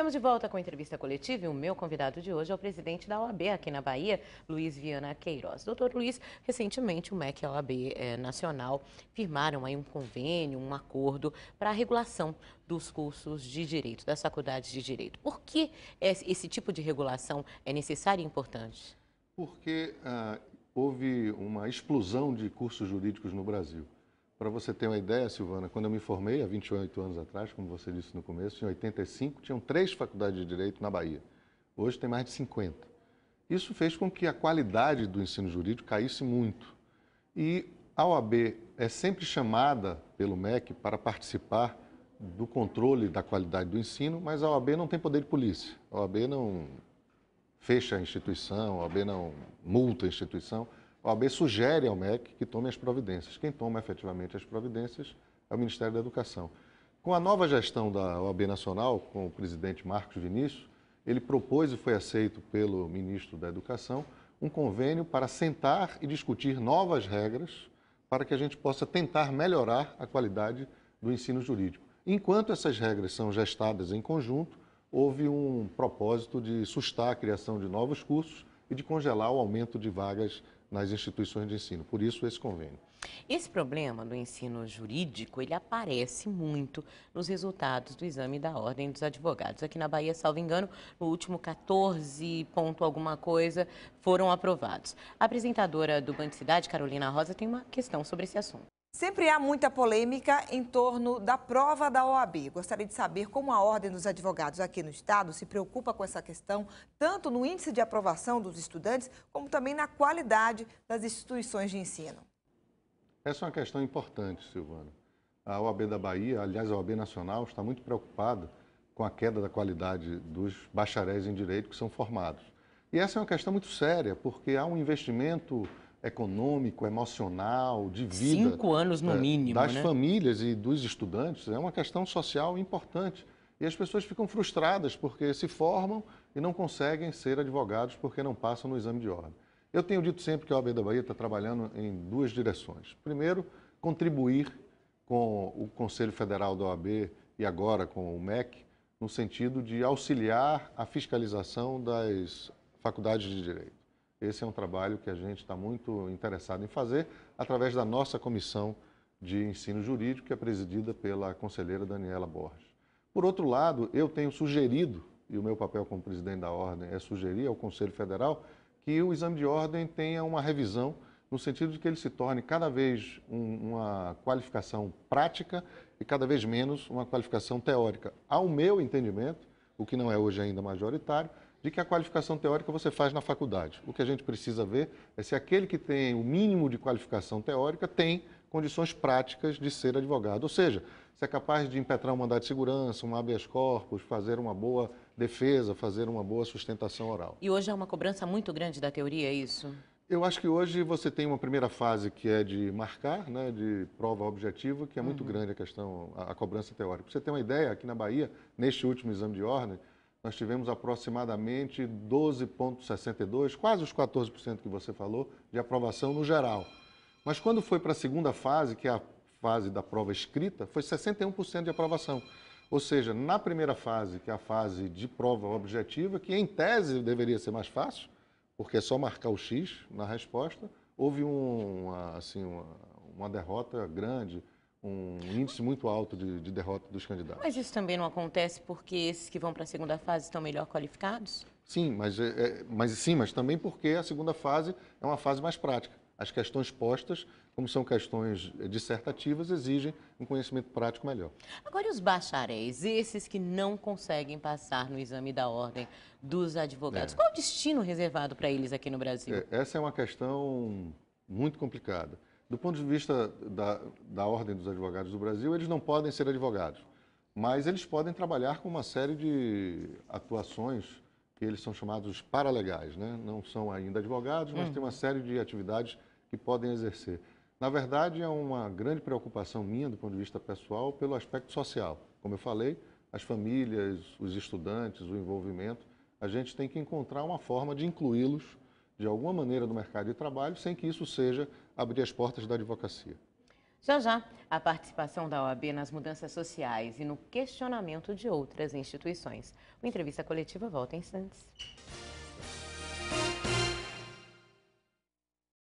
Estamos de volta com a entrevista coletiva e o meu convidado de hoje é o presidente da OAB aqui na Bahia, Luiz Viana Queiroz. Doutor Luiz, recentemente o MEC e a OAB eh, Nacional firmaram aí um convênio, um acordo para a regulação dos cursos de direito, das faculdades de direito. Por que esse tipo de regulação é necessária e importante? Porque ah, houve uma explosão de cursos jurídicos no Brasil. Para você ter uma ideia, Silvana, quando eu me formei, há 28 anos atrás, como você disse no começo, em 85, tinham três faculdades de Direito na Bahia. Hoje tem mais de 50. Isso fez com que a qualidade do ensino jurídico caísse muito. E a OAB é sempre chamada pelo MEC para participar do controle da qualidade do ensino, mas a OAB não tem poder de polícia. A OAB não fecha a instituição, a OAB não multa a instituição. A OAB sugere ao MEC que tome as providências. Quem toma efetivamente as providências é o Ministério da Educação. Com a nova gestão da OAB Nacional, com o presidente Marcos Vinícius, ele propôs e foi aceito pelo ministro da Educação um convênio para sentar e discutir novas regras para que a gente possa tentar melhorar a qualidade do ensino jurídico. Enquanto essas regras são gestadas em conjunto, houve um propósito de sustar a criação de novos cursos e de congelar o aumento de vagas nas instituições de ensino. Por isso, esse convênio. Esse problema do ensino jurídico, ele aparece muito nos resultados do exame da Ordem dos Advogados. Aqui na Bahia, salvo engano, no último 14 ponto alguma coisa foram aprovados. A apresentadora do Banco Cidade, Carolina Rosa, tem uma questão sobre esse assunto. Sempre há muita polêmica em torno da prova da OAB. Gostaria de saber como a Ordem dos Advogados aqui no Estado se preocupa com essa questão, tanto no índice de aprovação dos estudantes, como também na qualidade das instituições de ensino. Essa é uma questão importante, Silvana. A OAB da Bahia, aliás, a OAB Nacional, está muito preocupada com a queda da qualidade dos bacharéis em direito que são formados. E essa é uma questão muito séria, porque há um investimento econômico, emocional, de vida. Cinco anos no é, mínimo. Das né? famílias e dos estudantes é uma questão social importante. E as pessoas ficam frustradas porque se formam e não conseguem ser advogados porque não passam no exame de ordem. Eu tenho dito sempre que a OAB da Bahia está trabalhando em duas direções. Primeiro, contribuir com o Conselho Federal da OAB e agora com o MEC, no sentido de auxiliar a fiscalização das faculdades de direito. Esse é um trabalho que a gente está muito interessado em fazer através da nossa comissão de ensino jurídico, que é presidida pela conselheira Daniela Borges. Por outro lado, eu tenho sugerido, e o meu papel como presidente da ordem é sugerir ao Conselho Federal, que o exame de ordem tenha uma revisão no sentido de que ele se torne cada vez um, uma qualificação prática e cada vez menos uma qualificação teórica. Ao meu entendimento, o que não é hoje ainda majoritário, de que a qualificação teórica você faz na faculdade. O que a gente precisa ver é se aquele que tem o mínimo de qualificação teórica tem condições práticas de ser advogado, ou seja, se é capaz de impetrar um mandato de segurança, um habeas corpus, fazer uma boa defesa, fazer uma boa sustentação oral. E hoje é uma cobrança muito grande da teoria, é isso? Eu acho que hoje você tem uma primeira fase que é de marcar, né, de prova objetiva, que é muito uhum. grande a questão, a, a, cobrança teórica. Pra você tem uma ideia, aqui na Bahia, neste último exame de ordem, nós tivemos aproximadamente 12,62%, quase os 14% que você falou, de aprovação no geral. Mas quando foi para a segunda fase, que é a fase da prova escrita, foi 61% de aprovação. Ou seja, na primeira fase, que é a fase de prova objetiva, que em tese deveria ser mais fácil, porque é só marcar o X na resposta, houve um, assim, uma, uma derrota grande um índice muito alto de, de, derrota dos candidatos. Mas isso também não acontece porque esses que vão para a segunda fase estão melhor qualificados? Sim, mas, é, é, mas sim, mas também porque a segunda fase é uma fase mais prática. As questões postas, como são questões dissertativas, exigem um conhecimento prático melhor. Agora, e os bacharéis, esses que não conseguem passar no exame da ordem dos advogados, é. qual o destino reservado para eles aqui no Brasil? É, essa é uma questão muito complicada. Do ponto de vista da, da Ordem dos Advogados do Brasil, eles não podem ser advogados, mas eles podem trabalhar com uma série de atuações que eles são chamados paralegais, né? não são ainda advogados, mas hum. tem uma série de atividades que podem exercer. Na verdade, é uma grande preocupação minha, do ponto de vista pessoal, pelo aspecto social. Como eu falei, as famílias, os estudantes, o envolvimento, a gente tem que encontrar uma forma de incluí-los de alguma maneira no mercado de trabalho, sem que isso seja abrir as portas da advocacia. Já já, a participação da OAB nas mudanças sociais e no questionamento de outras instituições. O Entrevista Coletiva volta em instantes.